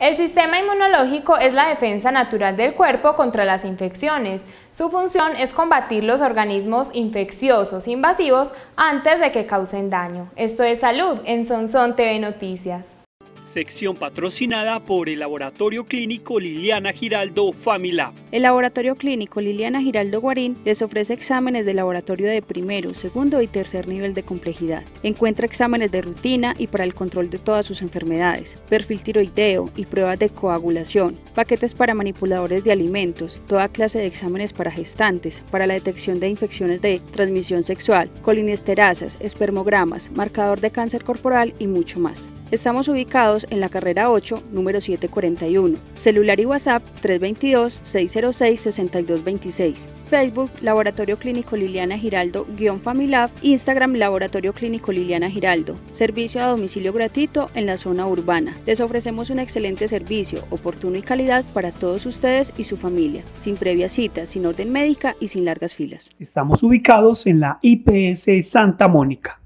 El sistema inmunológico es la defensa natural del cuerpo contra las infecciones. Su función es combatir los organismos infecciosos invasivos antes de que causen daño. Esto es Salud en Sonsón TV Noticias. Sección patrocinada por el Laboratorio Clínico Liliana Giraldo Familab. El laboratorio clínico Liliana Giraldo Guarín les ofrece exámenes de laboratorio de primero, segundo y tercer nivel de complejidad. Encuentra exámenes de rutina y para el control de todas sus enfermedades, perfil tiroideo y pruebas de coagulación, paquetes para manipuladores de alimentos, toda clase de exámenes para gestantes, para la detección de infecciones de transmisión sexual, colinesterasas, espermogramas, marcador de cáncer corporal y mucho más. Estamos ubicados en la carrera 8, número 741. Celular y WhatsApp 322 6 Facebook Laboratorio Clínico Liliana Giraldo guión Familab, Instagram Laboratorio Clínico Liliana Giraldo. Servicio a domicilio gratuito en la zona urbana. Les ofrecemos un excelente servicio, oportuno y calidad para todos ustedes y su familia, sin previa cita, sin orden médica y sin largas filas. Estamos ubicados en la IPS Santa Mónica.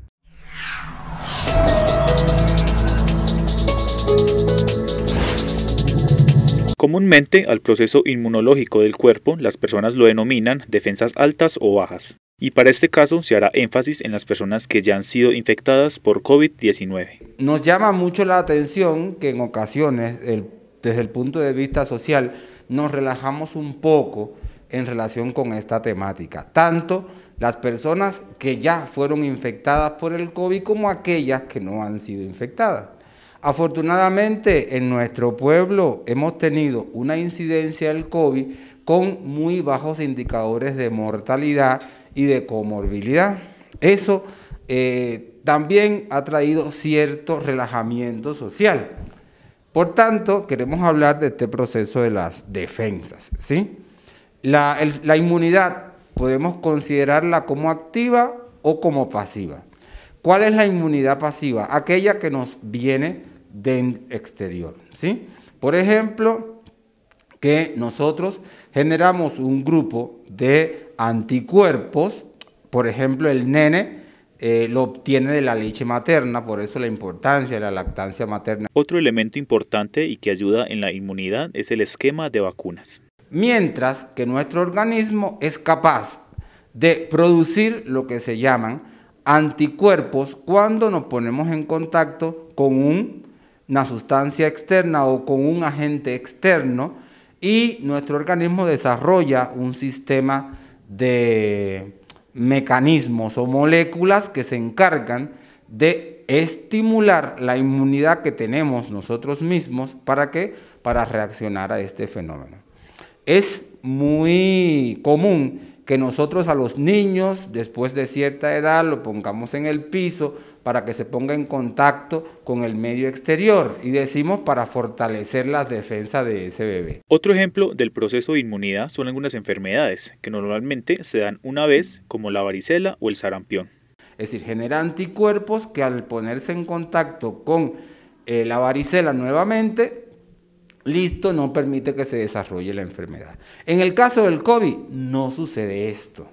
Comúnmente al proceso inmunológico del cuerpo las personas lo denominan defensas altas o bajas, y para este caso se hará énfasis en las personas que ya han sido infectadas por COVID-19. Nos llama mucho la atención que en ocasiones, desde el punto de vista social, nos relajamos un poco en relación con esta temática, tanto las personas que ya fueron infectadas por el COVID como aquellas que no han sido infectadas. Afortunadamente en nuestro pueblo hemos tenido una incidencia del COVID con muy bajos indicadores de mortalidad y de comorbilidad. Eso eh, también ha traído cierto relajamiento social. Por tanto, queremos hablar de este proceso de las defensas. ¿sí? La, la inmunidad podemos considerarla como activa o como pasiva. ¿Cuál es la inmunidad pasiva? Aquella que nos viene de exterior. ¿sí? Por ejemplo, que nosotros generamos un grupo de anticuerpos, por ejemplo, el nene eh, lo obtiene de la leche materna, por eso la importancia de la lactancia materna. Otro elemento importante y que ayuda en la inmunidad es el esquema de vacunas. Mientras que nuestro organismo es capaz de producir lo que se llaman anticuerpos cuando nos ponemos en contacto con un una sustancia externa o con un agente externo y nuestro organismo desarrolla un sistema de mecanismos o moléculas que se encargan de estimular la inmunidad que tenemos nosotros mismos para que para reaccionar a este fenómeno. Es muy común que nosotros a los niños después de cierta edad lo pongamos en el piso para que se ponga en contacto con el medio exterior y decimos para fortalecer la defensa de ese bebé. Otro ejemplo del proceso de inmunidad son algunas enfermedades que normalmente se dan una vez como la varicela o el sarampión. Es decir, genera anticuerpos que al ponerse en contacto con eh, la varicela nuevamente listo no permite que se desarrolle la enfermedad. En el caso del COVID no sucede esto.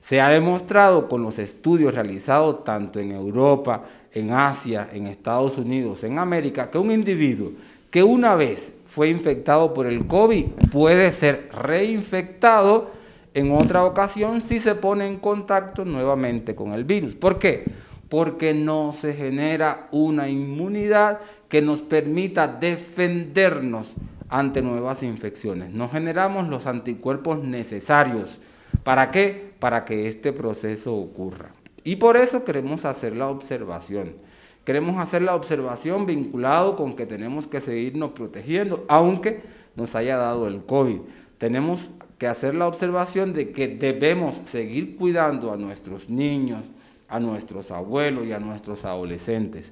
Se ha demostrado con los estudios realizados tanto en Europa, en Asia, en Estados Unidos, en América, que un individuo que una vez fue infectado por el COVID puede ser reinfectado en otra ocasión si se pone en contacto nuevamente con el virus. ¿Por qué? porque no se genera una inmunidad que nos permita defendernos ante nuevas infecciones. No generamos los anticuerpos necesarios. ¿Para qué? Para que este proceso ocurra. Y por eso queremos hacer la observación. Queremos hacer la observación vinculado con que tenemos que seguirnos protegiendo, aunque nos haya dado el COVID. Tenemos que hacer la observación de que debemos seguir cuidando a nuestros niños, a nuestros abuelos y a nuestros adolescentes.